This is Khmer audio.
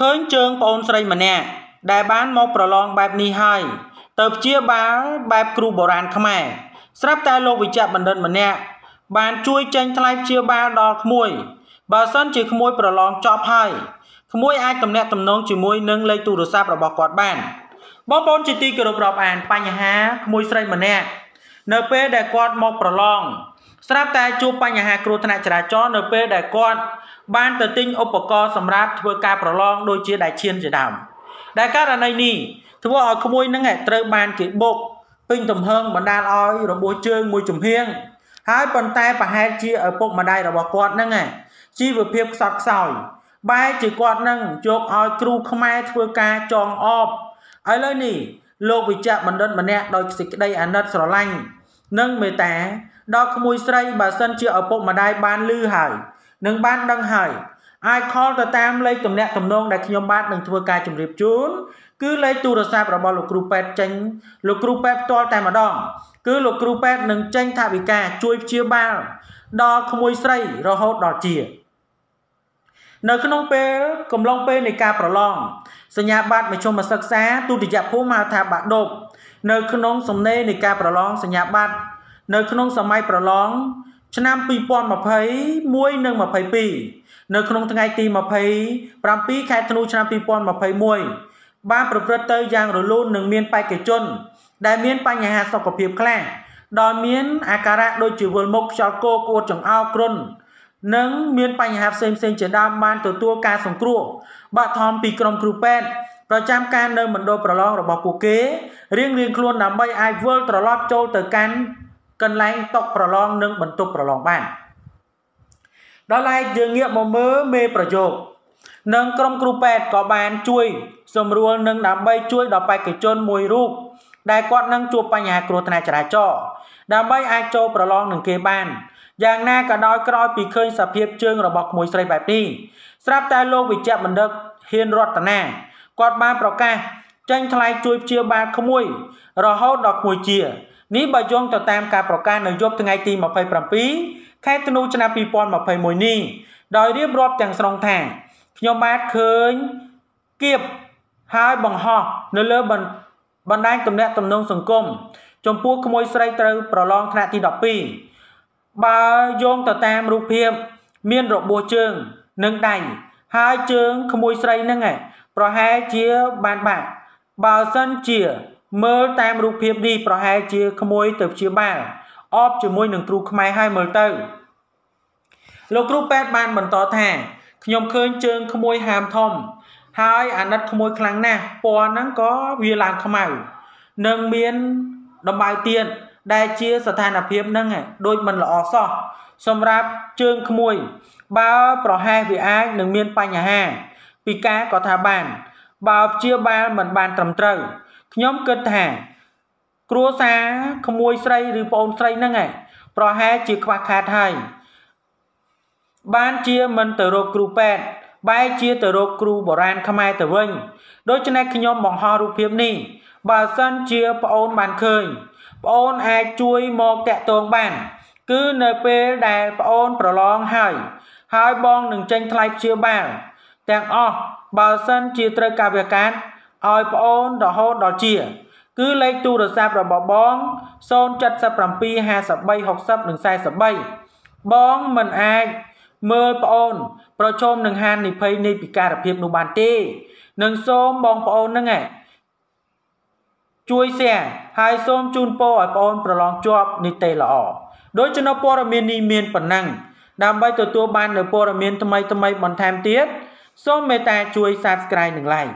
ឃើញជើងប្អូនស្រីម្នាក់ដែលបានមកប្រឡងបែបនេះហើយទៅព្យាបាលបែបគ្រូបុរាណខ្មែរ ស្រាប់តែលោកវិជ្ជបណ្ឌិតម្នាក់បាន ជួយចេញថ្លៃព្យាបាលដល់ក្មួយ បើសិនជាក្មួយ ប្រឡងចប់ហើយក្មួយអាចទំនាក់ទំនងជាមួយនឹងលេខទូរស័ព្ទរបស់គាត់បាន បងប្អូនជាទីគោរពរាប់អាន បញ្ហាក្មួយស្រីម្នាក់នៅពេលដែលគាត់មកប្រឡងស្រាប់តែជួបបញ្ហាគ្រោះថ្នាក់ចរាចរណ៍នៅពេលដែលគាត់បានទៅទិញឧបករណ៍សម្រាប់ធ្វើការប្រឡងដូចជាដែកឈានជាដើមដែលករណីនេះធ្វើឲ្យក្មួយនឹងត្រូវបានគេបុកពេញទំហឹងបណ្ដាលឲ្យរបួសជើងមួយចំហៀងហើយប៉ុន្តែប្រហែលជាឪពុកម្ដាយរបស់គាត់នឹងជីវភាពខ្សត់ខ្សោយ បែរជាគាត់នឹងយកឲ្យគ្រូខ្មែរធ្វើការចងអបឥឡូវនេះលោកវិជ្ជបណ្ឌិតម្នាក់ដោយសេចក្តីអាណិតស្រឡាញ់និងមេត្តាដល់ក្មួយស្រីបើសិនជាឪពុកម្ដាយបានឮហើយនិងបានដឹងហើយអាចខលទៅតាមលេខទំនាក់ទំនងដែលខ្ញុំបាទនឹងធ្វើការជម្រាបជូនគឺលេខទូរស័ព្ទរបស់លោកគ្រូពេទ្យចេញលោកគ្រូពេទ្យផ្ទាល់តែម្ដងគឺលោកគ្រូពេទ្យនឹងចេញថាវិការ ជួយព្យាបាលដល់ក្មួយស្រីរហូតដល់ជា នៅក្នុងពេល កំឡុងពេលនៃការប្រឡងសញ្ញាបត្រមធ្យមសិក្សាទុតិយភូមិហៅថាបាក់ដប់នៅក្នុងសំណេរនៃការប្រឡងសញ្ញាបត្រនៅក្នុងសម័យប្រឡងឆ្នាំ2021និង22នៅក្នុងថ្ងៃទី27ខែធ្នូ ឆ្នាំ2021បានប្រព្រឹត្តទៅយ៉ាងរលូននិង មានបេក្ខជន ដែលមានបញ្ហាសុខភាពខ្លាំងដោយមាន អាការៈដូចជាវិលមុខខ្យល់កោគួតចង្អោរគ្រុននិង មាន បញ្ហាផ្សេងៗជាដើមបានទទួលការសង្គ្រោះបាក់ធំពីក្រុមគ្រូពេទ្យប្រចាំការនៅមណ្ឌលប្រឡងរបស់ពួកគេរៀងរៀងខ្លួនដើម្បីអាចវិលត្រឡប់ចូលទៅកាន់កន្លែងតុប្រឡងនិងបន្ទប់ប្រឡងបាន ដល់ឡែកយើងងាកមកមើលមេប្រយោគនិងក្រុមគ្រូពេទ្យក៏បានជួយសម្រួលនិងដើម្បី ជួយដល់បេក្ខជនមួយរូបដែលគាត់នឹងជួបបញ្ហាគ្រោះថ្នាក់ចរាចរណ៍ដើម្បីអាចចូលប្រឡងនឹងគេបានយ៉ាងណាក៏ដោយក្រោយពីឃើញសភាព ជើងរបស់ក្មួយស្រីបែបនេះស្រាប់តែលោកវិជ្ជបណ្ឌិតហ៊ានរតនាគាត់បានប្រកាសចេញថ្លៃជួយព្យាបាលក្មួយ រហូតដល់ក្មួយជានេះបើយោងទៅតាមការប្រកាសនៅយប់ថ្ងៃទី27ខែធ្នូឆ្នាំ2021នេះដោយរៀបរាប់ទាំងស្រុងថាខ្ញុំបាទឃើញគៀបហើយបង្ហោះនៅលើបណ្ដាញទំនាក់ទំនងសង្គមចំពោះក្មួយស្រីត្រូវប្រឡងថ្នាក់ទី12បើយោងទៅតាមរូបភាព មានរបួសជើងនិងដៃហើយជើងក្មួយស្រីហ្នឹងឯងប្រហែលជាបានបាក់បើសិនជា មើលតាមរូបភាពនេះប្រហែលជា ក្មួយទៅព្យាបាលអបជាមួយនឹងគ្រូខ្មែរហើយមើលទៅ លោកគ្រូពេទ្យបានបន្តថាខ្ញុំឃើញជើងក្មួយហាមធំ ហើយអាណិតក្មួយខ្លាំងណាស់ពណ៌ហ្នឹងក៏វាឡើងខ្មៅនឹងមានដំបៅទៀតដែលជា ស្ថានភាពហ្នឹងដូចមិនល្អសោះសម្រាប់ជើងក្មួយ បើប្រហែសវាអាចនឹងមានបញ្ហា ពីការក៏ថាបាន បើព្យាបាលមិនបានត្រឹមត្រូវខ្ញុំគិតថាគ្រួសារក្មួយស្រីឬប្អូនស្រីហ្នឹងឯងប្រហែលជាខ្វះខាតហើយបានជាមិនទៅរកគ្រូពេទ្យបែរជាទៅរកគ្រូបុរាណខ្មែរទៅវិញដូច្នេះខ្ញុំបង្ហោះរូបភាពនេះបើសិនជាប្អូនបានឃើញប្អូនអាចជួយមកតាក់ទងបានគឺនៅពេលដែលប្អូនប្រឡងហើយ ហើយបងនឹងចេញថ្លៃព្យាបាលទាំងអស់បើសិនជាត្រូវការវាកាតឲ្យប្អូនរហូតដល់ជា គឺលេខទូរស័ព្ទរបស់បង0775360និង43បងមិនអាច មើលប្អូនប្រជុំនឹងហានិភ័យនៃពិការភាពនោះបានទេនឹងសូមបងប្អូនហ្នឹងឯងជួយ share ហើយសូមជូនពរឲ្យបងប្អូនប្រឡងជាប់នេះទេល្អដូចជានៅព័ត៌មាននេះមានប៉ុណ្ណឹងដើម្បីទទួលបាននូវព័ត៌មានថ្មីៗបន្ថែមទៀតសូមមេត្តាជួយ Subscribe និង Like